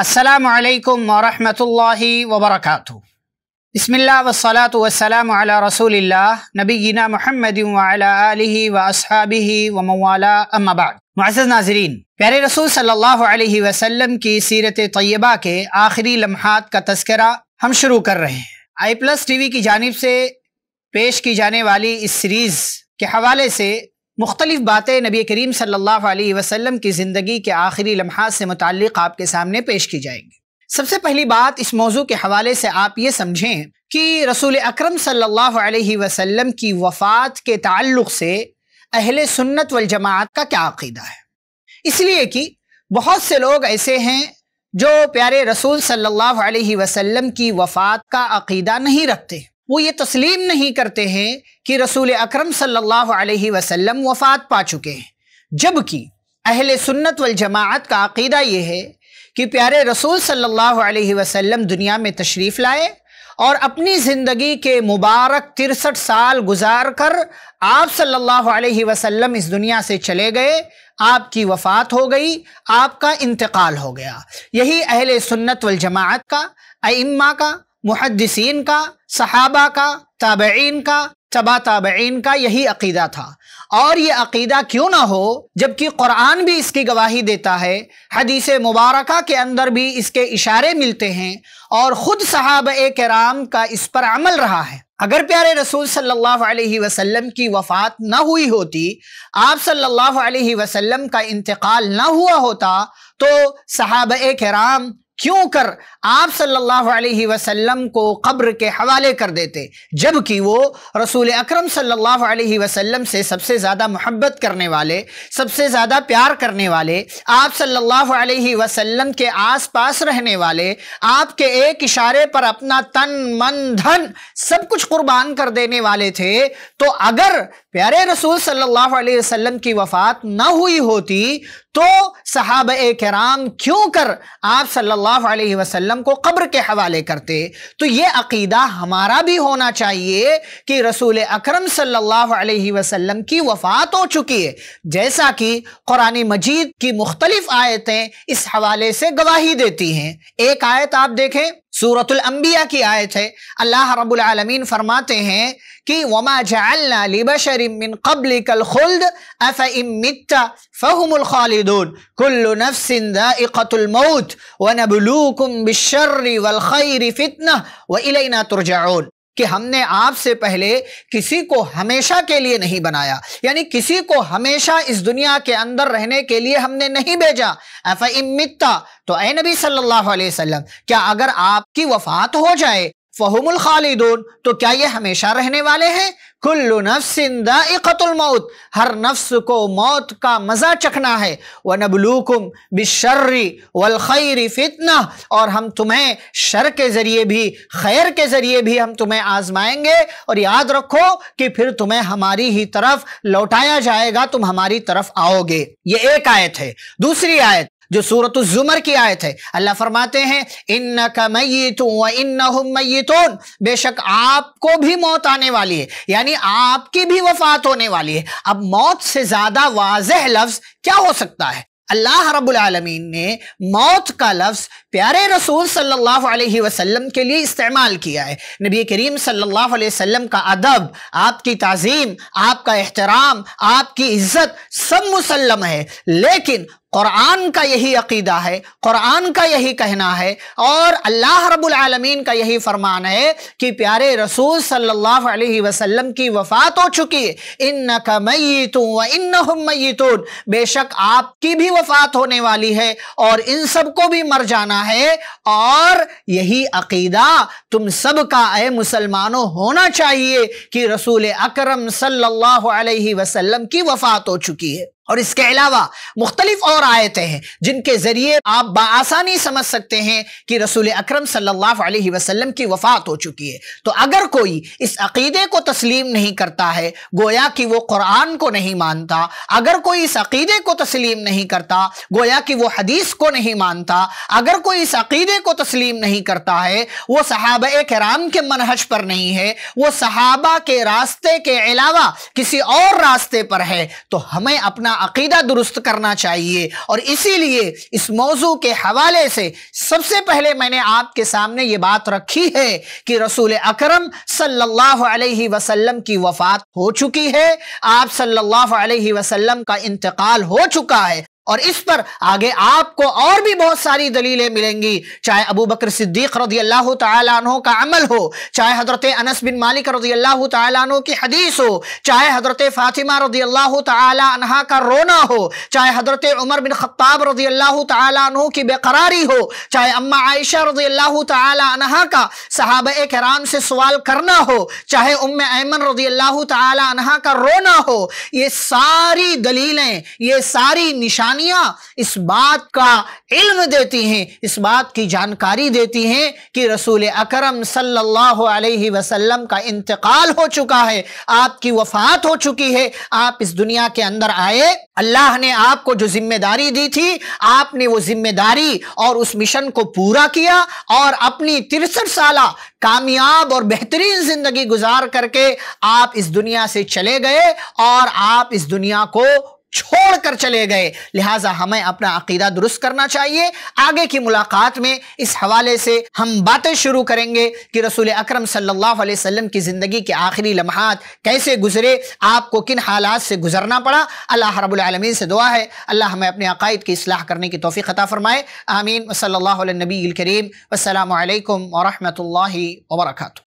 असलकम वरहि वबरक बसमिल्ला वसलात वसलाम रसूल नबीना महमद वसहाबी वमवाला अम्माबाद मज़ नाजरीन प्यारे रसूल सल्लल्लाहु अलैहि वसल्लम की सीरत तय्यबा के आखिरी लम्हात का तस्करा हम शुरू कर रहे हैं आई प्लस टी वी की जानब से पेश की जाने वाली इस सीरीज़ के हवाले से मुख्तलिफ़ बातें नबी करीम सल्लल्लाहु अलैहि वसल्लम की ज़िंदगी के आखिरी लम्हा से मुतक़ आपके सामने पेश की जाएंगी सबसे पहली बात इस मौजू के हवाले से आप ये समझें कि रसूल अक्रम सल्लल्लाहु अलैहि वसल्लम की वफ़ात के ताल्लुक़ से अहल सुन्नत वल जमात का क्या अकीदा है इसलिए कि बहुत से लोग ऐसे हैं जो प्यारे रसूल सल्लल्लाहु अलैहि वसल्लम की वफ़ात का अकीदा नहीं रखते हैं वो ये तस्लीम नहीं करते हैं कि रसूल अक्रम सम वफ़ात पा चुके हैं जबकि अहल सुन्नत वजमात का अकीदा ये है कि प्यारे रसूल सल्लल्लाहु अलैहि वसल्लम दुनिया में तशरीफ़ लाए और अपनी ज़िंदगी के मुबारक तिरसठ साल गुजार कर आप सल्लल्लाहु अलैहि वसल्लम इस दुनिया से चले गए आपकी वफ़ात हो गई आपका इंतकाल हो गया यही अहल सुन्नत वल जमात का अम्मा का मुहदसिन का सहाबा का ताबेन का तबा ताबेन का यही अकीदा था और ये अकीदा क्यों ना हो जबकि कुरान भी इसकी गवाही देता है हदीस मुबारक के अंदर भी इसके इशारे मिलते हैं और ख़ुद सहाब कराम का इस पर अमल रहा है अगर प्यारे रसूल सल्लल्लाहु अलैहि वसल्लम की वफ़ात न हुई होती आप सल्लल्लाहु अलैहि वसल्लम का इंतकाल ना हुआ होता तो सहाब कराम क्यों कर आप सल्लल्लाहु अलैहि वसल्लम को कब्र के हवाले कर देते जबकि वो रसूल अकरम सल्लल्लाहु अलैहि वसल्लम से सबसे ज़्यादा मोहब्बत करने वाले सबसे ज़्यादा प्यार करने वाले आप सल्लल्लाहु अलैहि वसल्लम के आसपास रहने वाले आपके एक इशारे पर अपना तन मन धन सब कुछ कुर्बान कर देने वाले थे तो अगर प्यारे रसूल सल्लल्लाहु अलैहि वसल्लम की वफ़ात ना हुई होती तो सहाब कराम क्यों कर आप सल्लल्लाहु अलैहि वसल्लम को कब्र के हवाले करते तो ये अकीदा हमारा भी होना चाहिए कि रसूल अकरम सल्लल्लाहु अलैहि वसल्लम की वफ़ात हो चुकी है जैसा कि कुरान मजीद की मुख्तलिफ आयतें इस हवाले से गवाही देती हैं एक आयत आप देखें سورة الأنبياء کی آیت ہے اللہ رب العالمين فرماتے ہیں کہ وما جعلنا لبشر من قبلك الخلد اف مت فهم الخالدون كل نفس ذائقه الموت ونبلوكم بالشر والخير فتنه والينا ترجعون कि हमने आपसे पहले किसी को हमेशा के लिए नहीं बनाया यानी किसी को हमेशा इस दुनिया के अंदर रहने के लिए हमने नहीं भेजा अफ इमित तो ए नबी सल्लल्लाहु अलैहि वसल्लम क्या अगर आपकी वफात हो जाए फहमुल खालिदून तो क्या ये हमेशा रहने वाले हैं कुल्लु नफ्सिंदाइकतुल मौत हर नफ्स को मौत का मज़ा चखना है व नबलूकुम बिशर्री वल खैरी फितना और हम तुम्हें शर के ज़रिए भी खैर के ज़रिए भी हम तुम्हें आजमाएंगे और याद रखो कि फिर तुम्हें हमारी ही तरफ लौटाया जाएगा तुम हमारी तरफ आओगे ये एक आयत है दूसरी आयत जो सूरत जुमर की आयत है अल्लाह फरमाते हैं इन व इन मैतून बेशक आपको भी मौत आने वाली है यानी आपकी भी वफात होने वाली है अब मौत से ज़्यादा वाजह लफ्ज़ क्या हो सकता है अल्लाह रबालमीन ने मौत का लफ्ज़ प्यारे रसूल सल्लल्लाहु अलैहि वसल्लम के लिए इस्तेमाल किया है नबी करीम सल्लल्लाहु अलैहि वसल्लम का अदब आपकी तजीम आपका एहतराम आपकी इज़्ज़त सब मुसलम है लेकिन कुरान का यही अकीदा है कुरान का यही कहना है और अल्लाह रब्बुल आलमीन का यही फरमान है कि प्यारे रसूल सल्लल्लाहु अलैहि वसल्लम की वफात हो चुकी है इन कमयतूँ व इन बेशक आपकी भी वफात होने वाली है और इन सबको भी मर जाना है और यही अकीदा तुम सब का ए मुसलमानों होना चाहिए कि रसूल अकरम सल्लल्लाहु अलैहि वसल्लम की वफात हो चुकी है और इसके अलावा मुख्तलिफ और आयतें हैं जिनके ज़रिए आप बसानी समझ सकते हैं कि रसूल अक्रम सल्लल्लाहु की वफ़ात हो चुकी है तो अगर कोई इस अकीदे को तस्लीम नहीं करता है गोया कि वो कुरान को नहीं मानता अगर कोई इस अकीदे को तस्लीम नहीं करता गोया कि वो हदीस को नहीं मानता अगर कोई इस अकीदे को तस्लीम नहीं करता है वो सहाब कराम के मनहज पर नहीं है वो सहाबा के रास्ते के अलावा किसी और रास्ते पर है तो हमें अपना अकीदा दुरुस्त करना चाहिए और इसीलिए इस मौजू के हवाले से सबसे पहले मैंने आपके सामने ये बात रखी है कि रसूल अकरम सल्लल्लाहु अलैहि वसल्लम की वफात हो चुकी है आप सल्लल्लाहु अलैहि वसल्लम का इंतकाल हो चुका है और इस पर आगे आपको और भी बहुत सारी दलीलें मिलेंगी चाहे अबू बकर सिद्दीक रजी अल्लाह तहों का अमल हो चाहे हजरत अनस बिन मालिक रजी अल्लाह तहों की हदीस हो चाहे हजरत फातिमा रजी अल्लाह तहा का रोना हो चाहे हजरत उमर बिन खत्ताब रजी अल्लाह तहों की बेकरारी हो चाहे अम्मा आयशा रजी अल्लाह तहा का सहाब कराम से सवाल करना हो चाहे उम ऐमन रजी अल्लाह तहा का रोना हो ये सारी दलीलें ये सारी निशान निशानियां इस बात का इल्म देती हैं इस बात की जानकारी देती हैं कि रसूल अकरम सल्लल्लाहु अलैहि वसल्लम का इंतकाल हो चुका है आपकी वफात हो चुकी है आप इस दुनिया के अंदर आए अल्लाह ने आपको जो जिम्मेदारी दी थी आपने वो जिम्मेदारी और उस मिशन को पूरा किया और अपनी तिरसठ साल कामयाब और बेहतरीन जिंदगी गुजार करके आप इस दुनिया से चले गए और आप इस दुनिया को छोड़कर चले गए लिहाजा हमें अपना अकीदा दुरुस्त करना चाहिए आगे की मुलाकात में इस हवाले से हम बातें शुरू करेंगे कि रसूल अक्रम सल्लल्लाहु की ज़िंदगी के आखिरी लम्हात कैसे गुजरे आपको किन हालात से गुजरना पड़ा अल्लाह रबालमीन से दुआ है अल्लाह हमें अपने अकायद की असलाह करने की तोफ़ी ख़ता फ़रमाए आमीन वसल नबी करीम वसलम वरहमल वर्का